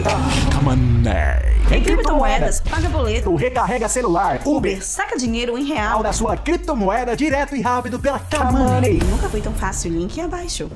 Então. Money. Tem criptomoedas, paga boleto, recarrega celular, Uber, Uber, saca dinheiro em real da sua criptomoeda direto e rápido pela Camoney. Nunca foi tão fácil, link é abaixo.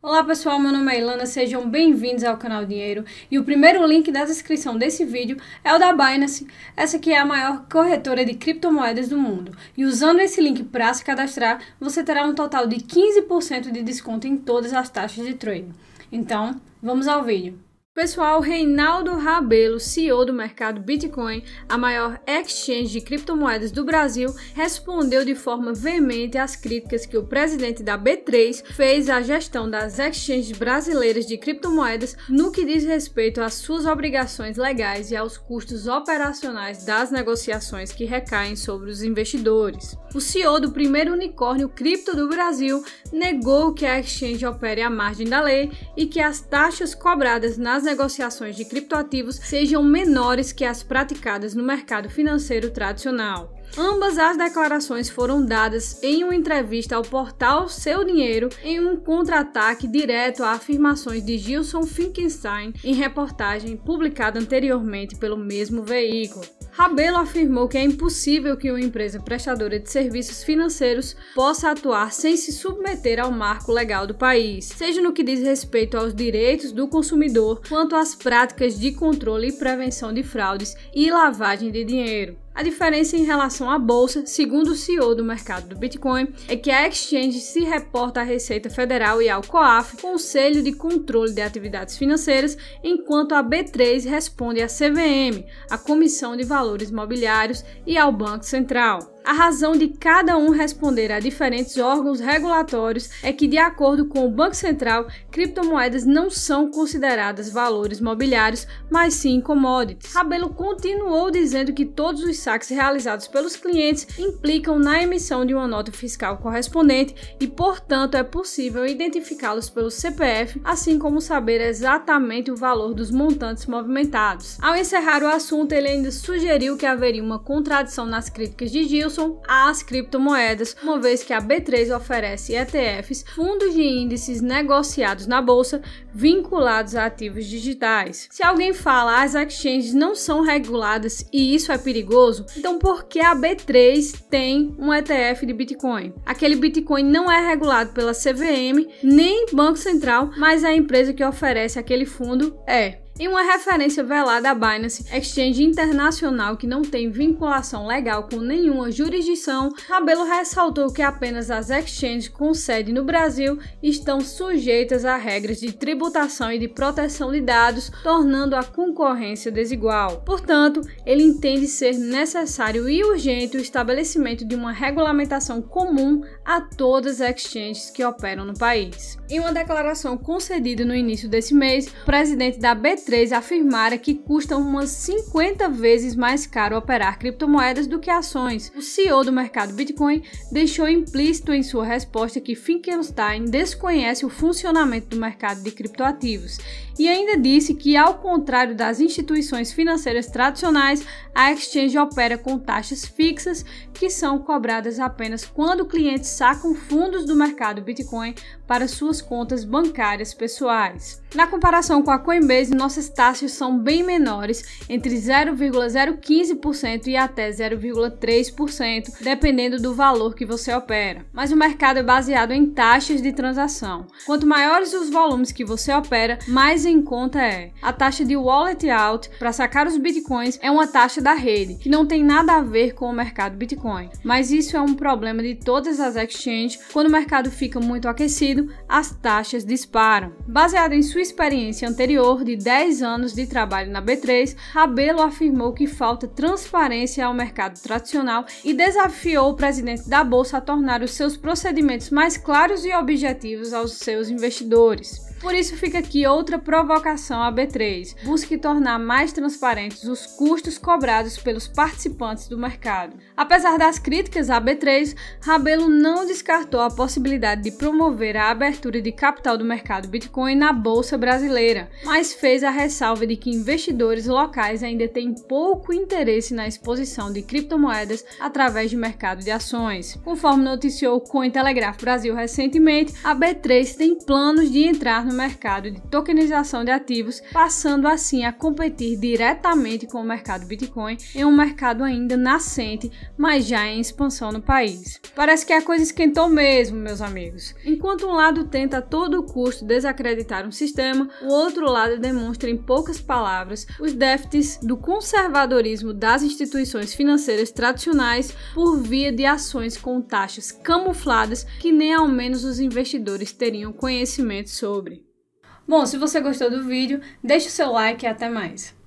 Olá pessoal, meu nome é Ilana, sejam bem-vindos ao canal Dinheiro e o primeiro link da descrição desse vídeo é o da Binance, essa que é a maior corretora de criptomoedas do mundo. E usando esse link para se cadastrar, você terá um total de 15% de desconto em todas as taxas de trading. Então, vamos ao vídeo. Pessoal, Reinaldo Rabelo, CEO do mercado Bitcoin, a maior exchange de criptomoedas do Brasil, respondeu de forma veemente às críticas que o presidente da B3 fez à gestão das exchanges brasileiras de criptomoedas no que diz respeito às suas obrigações legais e aos custos operacionais das negociações que recaem sobre os investidores. O CEO do primeiro unicórnio cripto do Brasil negou que a exchange opere à margem da lei e que as taxas cobradas nas negociações de criptoativos sejam menores que as praticadas no mercado financeiro tradicional. Ambas as declarações foram dadas em uma entrevista ao portal Seu Dinheiro em um contra-ataque direto a afirmações de Gilson Finkenstein em reportagem publicada anteriormente pelo mesmo veículo. Rabelo afirmou que é impossível que uma empresa prestadora de serviços financeiros possa atuar sem se submeter ao marco legal do país, seja no que diz respeito aos direitos do consumidor, quanto às práticas de controle e prevenção de fraudes e lavagem de dinheiro. A diferença em relação à bolsa, segundo o CEO do mercado do Bitcoin, é que a exchange se reporta à Receita Federal e ao COAF, Conselho de Controle de Atividades Financeiras, enquanto a B3 responde à CVM, a Comissão de Valores Mobiliários e ao Banco Central. A razão de cada um responder a diferentes órgãos regulatórios é que, de acordo com o Banco Central, criptomoedas não são consideradas valores mobiliários, mas sim commodities. Rabelo continuou dizendo que todos os saques realizados pelos clientes implicam na emissão de uma nota fiscal correspondente e, portanto, é possível identificá-los pelo CPF, assim como saber exatamente o valor dos montantes movimentados. Ao encerrar o assunto, ele ainda sugeriu que haveria uma contradição nas críticas de Gilson impulsam as criptomoedas, uma vez que a B3 oferece ETFs, fundos de índices negociados na bolsa vinculados a ativos digitais. Se alguém fala ah, as exchanges não são reguladas e isso é perigoso, então por que a B3 tem um ETF de Bitcoin? Aquele Bitcoin não é regulado pela CVM nem Banco Central, mas a empresa que oferece aquele fundo é e uma referência velada à Binance, exchange internacional que não tem vinculação legal com nenhuma jurisdição, Rabelo ressaltou que apenas as exchanges com sede no Brasil estão sujeitas a regras de tributação e de proteção de dados, tornando a concorrência desigual. Portanto, ele entende ser necessário e urgente o estabelecimento de uma regulamentação comum a todas as exchanges que operam no país. Em uma declaração concedida no início desse mês, o presidente da BT três afirmara que custa umas 50 vezes mais caro operar criptomoedas do que ações. O CEO do mercado Bitcoin deixou implícito em sua resposta que Finkelstein desconhece o funcionamento do mercado de criptoativos e ainda disse que, ao contrário das instituições financeiras tradicionais, a exchange opera com taxas fixas que são cobradas apenas quando clientes sacam fundos do mercado Bitcoin para suas contas bancárias pessoais. Na comparação com a Coinbase, nossa essas taxas são bem menores, entre 0,015% e até 0,3%, dependendo do valor que você opera. Mas o mercado é baseado em taxas de transação. Quanto maiores os volumes que você opera, mais em conta é. A taxa de wallet out para sacar os bitcoins é uma taxa da rede, que não tem nada a ver com o mercado Bitcoin. Mas isso é um problema de todas as exchanges. Quando o mercado fica muito aquecido, as taxas disparam. Baseado em sua experiência anterior de 10 10 anos de trabalho na B3, Rabelo afirmou que falta transparência ao mercado tradicional e desafiou o presidente da bolsa a tornar os seus procedimentos mais claros e objetivos aos seus investidores. Por isso fica aqui outra provocação à B3. Busque tornar mais transparentes os custos cobrados pelos participantes do mercado. Apesar das críticas à B3, Rabelo não descartou a possibilidade de promover a abertura de capital do mercado Bitcoin na bolsa brasileira, mas fez a ressalva de que investidores locais ainda têm pouco interesse na exposição de criptomoedas através de mercado de ações. Conforme noticiou o Cointelegraph Brasil recentemente, a B3 tem planos de entrar no mercado de tokenização de ativos, passando assim a competir diretamente com o mercado Bitcoin em um mercado ainda nascente, mas já em expansão no país. Parece que a coisa esquentou mesmo, meus amigos. Enquanto um lado tenta a todo custo desacreditar um sistema, o outro lado demonstra em poucas palavras os déficits do conservadorismo das instituições financeiras tradicionais por via de ações com taxas camufladas que nem ao menos os investidores teriam conhecimento sobre. Bom, se você gostou do vídeo, deixe o seu like e até mais.